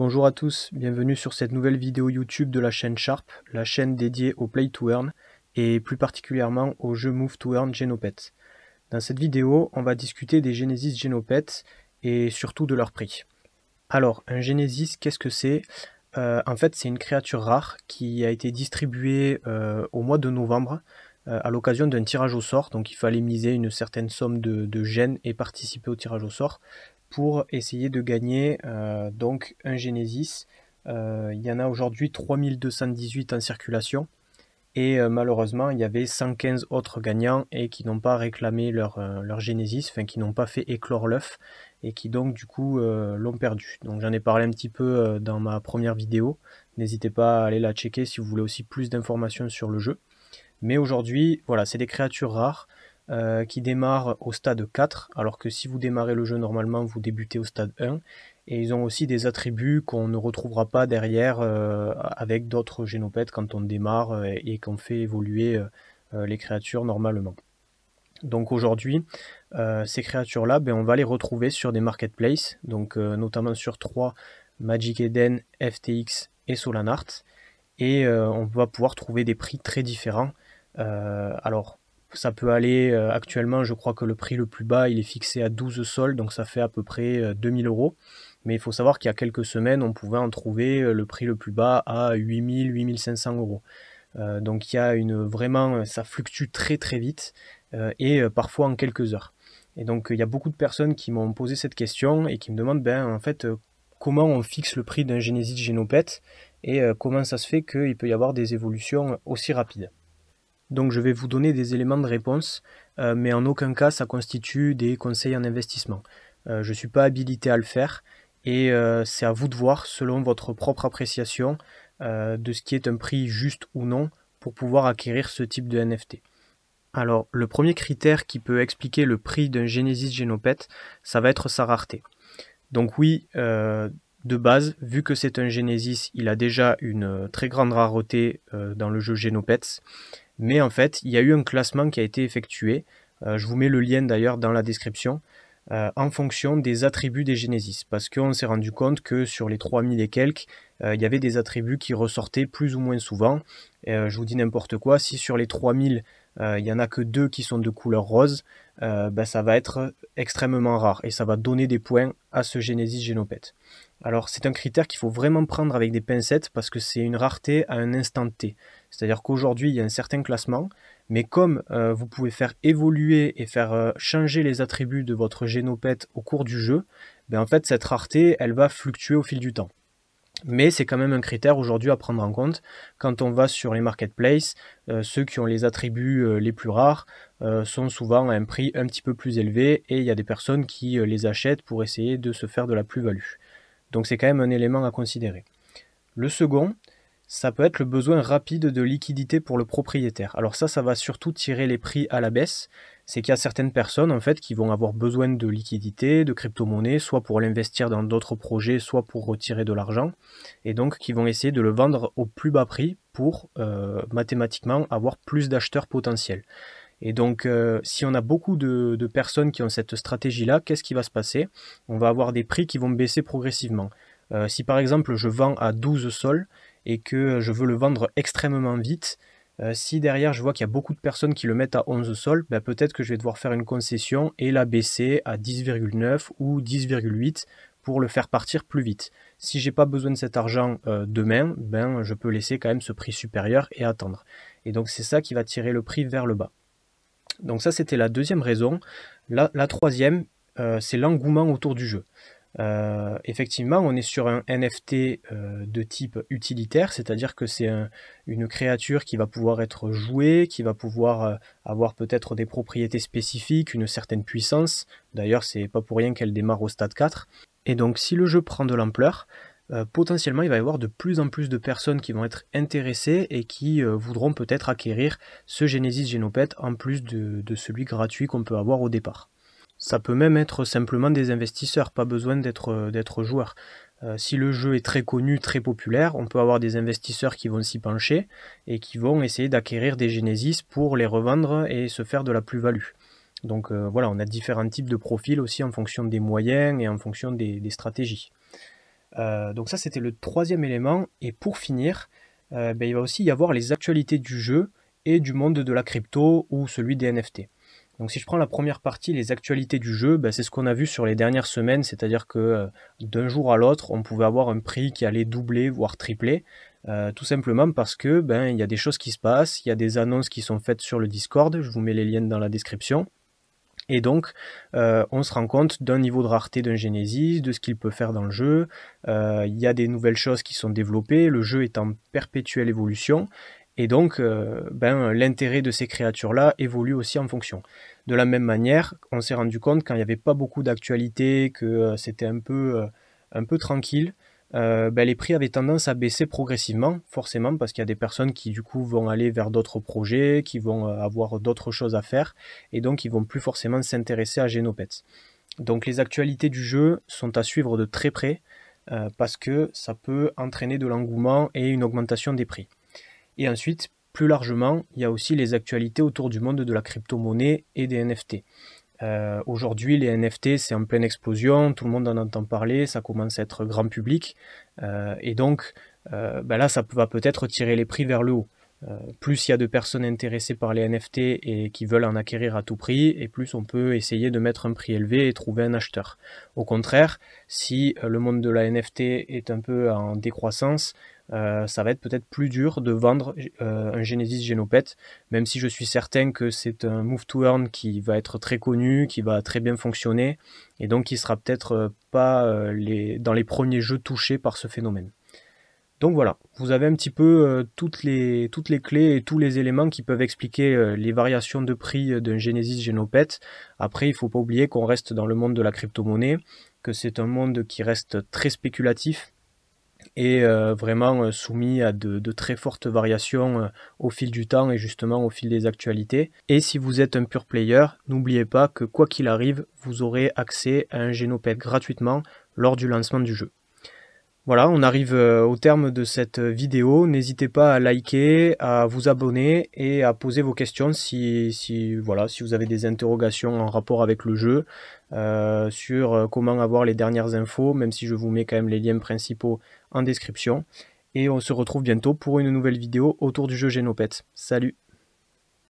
Bonjour à tous, bienvenue sur cette nouvelle vidéo YouTube de la chaîne Sharp, la chaîne dédiée au Play to Earn et plus particulièrement au jeu Move to Earn Genopet. Dans cette vidéo, on va discuter des Genesis Genopet et surtout de leur prix. Alors, un Genesis, qu'est-ce que c'est euh, En fait, c'est une créature rare qui a été distribuée euh, au mois de novembre euh, à l'occasion d'un tirage au sort. Donc, il fallait miser une certaine somme de, de gènes et participer au tirage au sort pour essayer de gagner euh, donc un Genesis. Euh, il y en a aujourd'hui 3218 en circulation et euh, malheureusement il y avait 115 autres gagnants et qui n'ont pas réclamé leur, leur Genesis, enfin qui n'ont pas fait éclore l'œuf et qui donc du coup l'ont perdu. Donc j'en ai parlé un petit peu dans ma première vidéo, n'hésitez pas à aller la checker si vous voulez aussi plus d'informations sur le jeu. Mais aujourd'hui, voilà, c'est des créatures rares. Euh, qui démarre au stade 4, alors que si vous démarrez le jeu normalement, vous débutez au stade 1. Et ils ont aussi des attributs qu'on ne retrouvera pas derrière euh, avec d'autres génopètes quand on démarre euh, et, qu'on fait évoluer les créatures normalement. Donc aujourd'hui, ces créatures-là, ben, on va les retrouver sur des marketplaces, donc notamment sur 3 Magic Eden, FTX et Solanart. Et on va pouvoir trouver des prix très différents. alors, ça peut aller euh, actuellement, je crois que le prix le plus bas, il est fixé à 12 sols, donc ça fait à peu près 2000 euh, euros. Mais il faut savoir qu'il y a quelques semaines, on pouvait en trouver euh, le prix le plus bas à 8000, 8500 euros. donc il y a une vraiment, ça fluctue très très vite et parfois en quelques heures. Et donc il y a beaucoup de personnes qui m'ont posé cette question et qui me demandent, ben en fait, comment on fixe le prix d'un Genesis Genopet et comment ça se fait qu'il peut y avoir des évolutions aussi rapides. Donc je vais vous donner des éléments de réponse, euh, mais en aucun cas ça constitue des conseils en investissement. Euh, je ne suis pas habilité à le faire et euh, c'est à vous de voir selon votre propre appréciation de ce qui est un prix juste ou non pour pouvoir acquérir ce type de NFT. Alors le premier critère qui peut expliquer le prix d'un Genesis Genopet, ça va être sa rareté. Donc oui, de base, vu que c'est un Genesis, il a déjà une très grande rareté dans le jeu Genopets. Mais en fait, il y a eu un classement qui a été effectué. Euh, je vous mets le lien d'ailleurs dans la description. Euh, en fonction des attributs des Genesis, parce qu'on s'est rendu compte que sur les 3000 et quelques, euh, il y avait des attributs qui ressortaient plus ou moins souvent. je vous dis n'importe quoi, si sur les 3000, il n'y en a que deux qui sont de couleur rose, ben, ça va être extrêmement rare et ça va donner des points à ce Genesis génopète. Alors c'est un critère qu'il faut vraiment prendre avec des pincettes parce que c'est une rareté à un instant T. C'est-à-dire qu'aujourd'hui, il y a un certain classement, mais comme euh, vous pouvez faire évoluer et faire euh, changer les attributs de votre génopète au cours du jeu, ben en fait, cette rareté, elle va fluctuer au fil du temps. Mais c'est quand même un critère aujourd'hui à prendre en compte quand on va sur les marketplaces. Euh, ceux qui ont les attributs les plus rares sont souvent à un prix un petit peu plus élevé et il y a des personnes qui les achètent pour essayer de se faire de la plus-value. Donc c'est quand même un élément à considérer. Le second, ça peut être le besoin rapide de liquidité pour le propriétaire. Alors ça, ça va surtout tirer les prix à la baisse. C'est qu'il y a certaines personnes en fait qui vont avoir besoin de liquidité, de crypto-monnaie, soit pour l'investir dans d'autres projets, soit pour retirer de l'argent, et donc qui vont essayer de le vendre au plus bas prix pour euh, mathématiquement avoir plus d'acheteurs potentiels. Et donc, euh, si on a beaucoup de, personnes qui ont cette stratégie-là, qu'est-ce qui va se passer On va avoir des prix qui vont baisser progressivement. Euh, si par exemple je vends à 12 sols, et que euh, je veux le vendre extrêmement vite, euh, si derrière je vois qu'il y a beaucoup de personnes qui le mettent à 11 sols, ben peut-être que je vais devoir faire une concession et la baisser à 10,9 ou 10,8 pour le faire partir plus vite. Si j'ai pas besoin de cet argent euh, demain, ben je peux laisser quand même ce prix supérieur et attendre. Et donc c'est ça qui va tirer le prix vers le bas. Donc ça c'était la deuxième raison. La, troisième, c'est l'engouement autour du jeu. Euh, effectivement, on est sur un NFT euh, de type utilitaire, c'est-à-dire que c'est une créature qui va pouvoir être jouée, qui va pouvoir euh, avoir peut-être des propriétés spécifiques, une certaine puissance. D'ailleurs, c'est pas pour rien qu'elle démarre au stade 4. Et donc, si le jeu prend de l'ampleur, potentiellement, il va y avoir de plus en plus de personnes qui vont être intéressées et qui voudront peut-être acquérir ce Genesis Genopet en plus de celui gratuit qu'on peut avoir au départ. Ça peut même être simplement des investisseurs, pas besoin d'être euh, joueur. Euh, si le jeu est très connu, très populaire, on peut avoir des investisseurs qui vont s'y pencher et qui vont essayer d'acquérir des Genesis pour les revendre et se faire de la plus-value. Donc euh, voilà, on a différents types de profils aussi en fonction des moyens et en fonction des, stratégies. donc ça c'était le troisième élément. Et pour finir, ben, il va aussi y avoir les actualités du jeu et du monde de la crypto ou celui des NFT. Donc si je prends la première partie, les actualités du jeu, bah, c'est ce qu'on a vu sur les dernières semaines, c'est-à-dire que euh, d'un jour à l'autre, on pouvait avoir un prix qui allait doubler, voire tripler, euh, tout simplement parce que ben il y a des choses qui se passent, il y a des annonces qui sont faites sur le Discord, je vous mets les liens dans la description. Et donc, euh, on se rend compte d'un niveau de rareté d'un Genesis, de ce qu'il peut faire dans le jeu. Il y a des nouvelles choses qui sont développées, le jeu est en perpétuelle évolution. Et donc, euh, ben, l'intérêt de ces créatures-là évolue aussi en fonction. De la même manière, on s'est rendu compte quand il n'y avait pas beaucoup d'actualités, que euh, c'était un peu, euh, un peu tranquille, ben, les prix avaient tendance à baisser progressivement, forcément, parce qu'il y a des personnes qui du coup vont aller vers d'autres projets, qui vont avoir d'autres choses à faire, et donc ils vont plus forcément s'intéresser à Genopets. Donc les actualités du jeu sont à suivre de très près, parce que ça peut entraîner de l'engouement et une augmentation des prix. Et ensuite, plus largement, il y a aussi les actualités autour du monde de la crypto-monnaie et des NFT. Euh, aujourd'hui, les NFT, c'est en pleine explosion, tout le monde en entend parler, ça commence à être grand public. Euh, et donc, euh, ben là, ça va peut-être tirer les prix vers le haut. Euh, plus il y a de personnes intéressées par les NFT et qui veulent en acquérir à tout prix, et plus on peut essayer de mettre un prix élevé et trouver un acheteur. Au contraire, si euh, le monde de la NFT est un peu en décroissance, euh, ça va être peut-être plus dur de vendre un Genesis Genopet, même si je suis certain que c'est un move to earn qui va être très connu, qui va très bien fonctionner, et donc qui sera peut-être pas les, dans les premiers jeux touchés par ce phénomène. Donc voilà, vous avez un petit peu euh, toutes, les, toutes les clés et tous les éléments qui peuvent expliquer euh, les variations de prix euh, d'un Genesis Genopet. Après, il ne faut pas oublier qu'on reste dans le monde de la crypto-monnaie, que c'est un monde qui reste très spéculatif et vraiment soumis à de, de très fortes variations au fil du temps et justement au fil des actualités. Et si vous êtes un pur player, n'oubliez pas que quoi qu'il arrive, vous aurez accès à un Genopet gratuitement lors du lancement du jeu. Voilà, on arrive euh, au terme de cette euh, vidéo. N'hésitez pas à liker, à vous abonner et à poser vos questions si, voilà, si vous avez des interrogations en rapport avec le jeu, euh, sur comment avoir les dernières infos, même si je vous mets quand même les liens principaux en description. Et on se retrouve bientôt pour une nouvelle vidéo autour du jeu Genopet. Salut